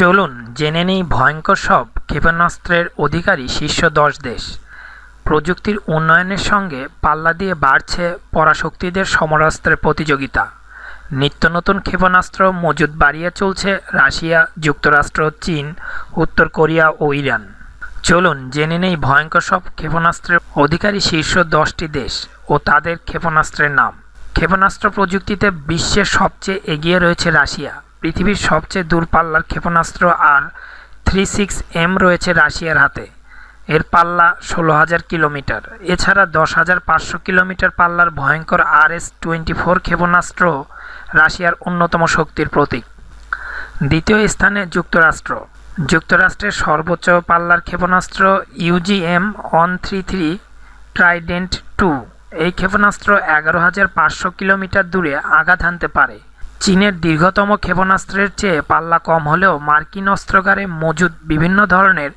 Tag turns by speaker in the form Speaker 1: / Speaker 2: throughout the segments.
Speaker 1: চলুন জেনে নেই ভয়ঙ্কর সব ক্ষেপণাস্ত্রের অধিকারী শীর্ষ দশ দেশ প্রযুক্তির উন্নয়নের সঙ্গে পাল্লা দিয়ে বাড়ছে পরাশক্তিদের সমরাস্ত্রের প্রতিযোগিতা নিত্য নতুন ক্ষেপণাস্ত্র মজুদ বাড়িয়ে চলছে রাশিয়া যুক্তরাষ্ট্র চীন উত্তর কোরিয়া ও ইরান চলুন জেনে নেই ভয়ঙ্কর সব ক্ষেপণাস্ত্রের অধিকারী শীর্ষ দশটি দেশ ও তাদের ক্ষেপণাস্ত্রের নাম ক্ষেপণাস্ত্র প্রযুক্তিতে বিশ্বের সবচেয়ে এগিয়ে রয়েছে রাশিয়া পৃথিবীর সবচেয়ে দূরপাল্লার ক্ষেপণাস্ত্র আর থ্রি সিক্স এম রয়েছে রাশিয়ার হাতে এর পাল্লা ষোলো হাজার কিলোমিটার এছাড়া দশ হাজার পাঁচশো কিলোমিটার পাল্লার ভয়ঙ্কর আর এস টোয়েন্টি ফোর ক্ষেপণাস্ত্র রাশিয়ার অন্যতম শক্তির প্রতীক দ্বিতীয় স্থানে যুক্তরাষ্ট্র যুক্তরাষ্ট্রের সর্বোচ্চ পাল্লার ক্ষেপণাস্ত্র UGM one three three Trident two এই ক্ষেপণাস্ত্র এগারো হাজার পাঁচশো কিলোমিটার দূরে আঘাত হানতে পারে চীনের দীর্ঘতম ক্ষেপণাস্ত্রের চেয়ে পাল্লা কম হলেও মার্কিন অস্ত্রগারে মজুদ বিভিন্ন ধরনের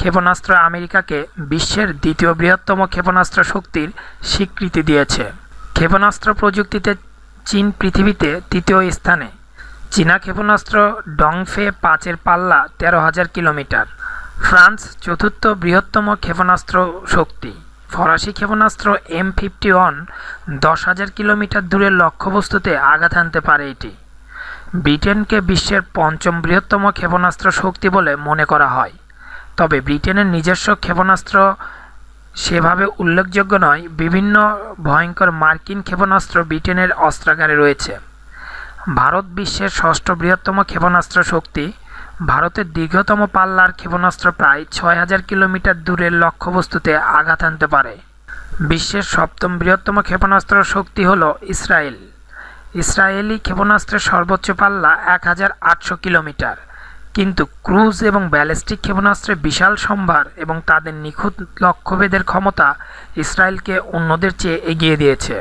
Speaker 1: ক্ষেপণাস্ত্র আমেরিকাকে বিশ্বের দ্বিতীয় বৃহত্তম ক্ষেপণাস্ত্র শক্তির স্বীকৃতি দিয়েছে ক্ষেপণাস্ত্র প্রযুক্তিতে চীন পৃথিবীতে তৃতীয় স্থানে চীনা ক্ষেপণাস্ত্র ডংফে পাঁচের পাল্লা তেরো হাজার কিলোমিটার ফ্রান্স চতুর্থ বৃহত্তম ক্ষেপণাস্ত্র শক্তি ফরাসি ক্ষেপণাস্ত্র এম ফিফটি ওয়ান দশ হাজার কিলোমিটার দূরের লক্ষ্যবস্তুতে আঘাত আনতে পারে এটি ব্রিটেনকে বিশ্বের পঞ্চম বৃহত্তম ক্ষেপণাস্ত্র শক্তি বলে মনে করা হয় তবে ব্রিটেনের নিজস্ব ক্ষেপণাস্ত্র সেভাবে উল্লেখযোগ্য নয় বিভিন্ন ভয়ঙ্কর মার্কিন ক্ষেপণাস্ত্র ব্রিটেনের অস্ত্রাগারে রয়েছে ভারত বিশ্বের ষষ্ঠ বৃহত্তম ক্ষেপণাস্ত্র শক্তি ভারতের দীর্ঘতম পাল্লার ক্ষেপণাস্ত্র প্রায় ছয় হাজার কিলোমিটার দূরের লক্ষ্যবস্তুতে আঘাত আনতে পারে বিশ্বের সপ্তম বৃহত্তম ক্ষেপণাস্ত্র শক্তি হল ইসরায়েল ইসরায়েলি ক্ষেপণাস্ত্রের সর্বোচ্চ পাল্লা এক হাজার আটশো কিলোমিটার কিন্তু ক্রুজ এবং ব্যালিস্টিক ক্ষেপণাস্ত্রের বিশাল সম্ভার এবং তাদের নিখুঁত লক্ষ্যভেদের ক্ষমতা ইসরায়েলকে অন্যদের চেয়ে এগিয়ে দিয়েছে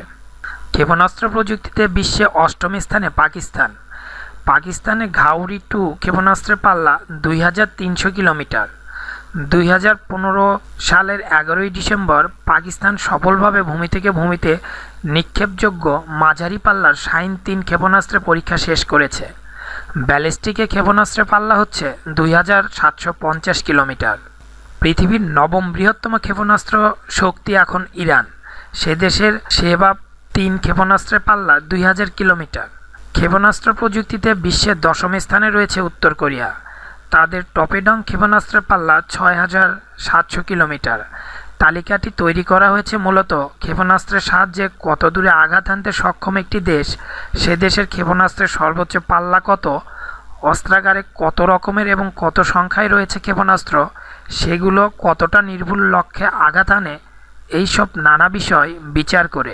Speaker 1: ক্ষেপণাস্ত্র প্রযুক্তিতে বিশ্বে অষ্টম স্থানে পাকিস্তান পাকিস্তানে ঘাউরি টু ক্ষেপণাস্ত্রের পাল্লা দুই হাজার তিনশো কিলোমিটার দুই হাজার পনেরো সালের এগারোই ডিসেম্বর পাকিস্তান সফলভাবে ভূমি থেকে ভূমিতে নিক্ষেপযোগ্য মাঝারি পাল্লার সাইন তিন ক্ষেপণাস্ত্রের পরীক্ষা শেষ করেছে ব্যালিস্টিকে ক্ষেপণাস্ত্রের পাল্লা হচ্ছে দুই হাজার সাতশো পঞ্চাশ কিলোমিটার পৃথিবীর নবম বৃহত্তম ক্ষেপণাস্ত্র শক্তি এখন ইরান সে দেশের সেবা তিন ক্ষেপণাস্ত্রের পাল্লা দুই হাজার কিলোমিটার ক্ষেপণাস্ত্র প্রযুক্তিতে বিশ্বের দশম স্থানে রয়েছে উত্তর কোরিয়া তাদের টপেডং ক্ষেপণাস্ত্র পাল্লা ছয় হাজার সাতশো কিলোমিটার তালিকাটি তৈরি করা হয়েছে মূলত ক্ষেপণাস্ত্রের সাহায্যে কত দূরে আঘাত হানতে সক্ষম একটি দেশ সে দেশের ক্ষেপণাস্ত্রের সর্বোচ্চ পাল্লা কত অস্ত্রাগারে কত রকমের এবং কত সংখ্যায় রয়েছে ক্ষেপণাস্ত্র সেগুলো কতটা নির্ভুল লক্ষ্যে আঘাত আনে এইসব নানা বিষয় বিচার করে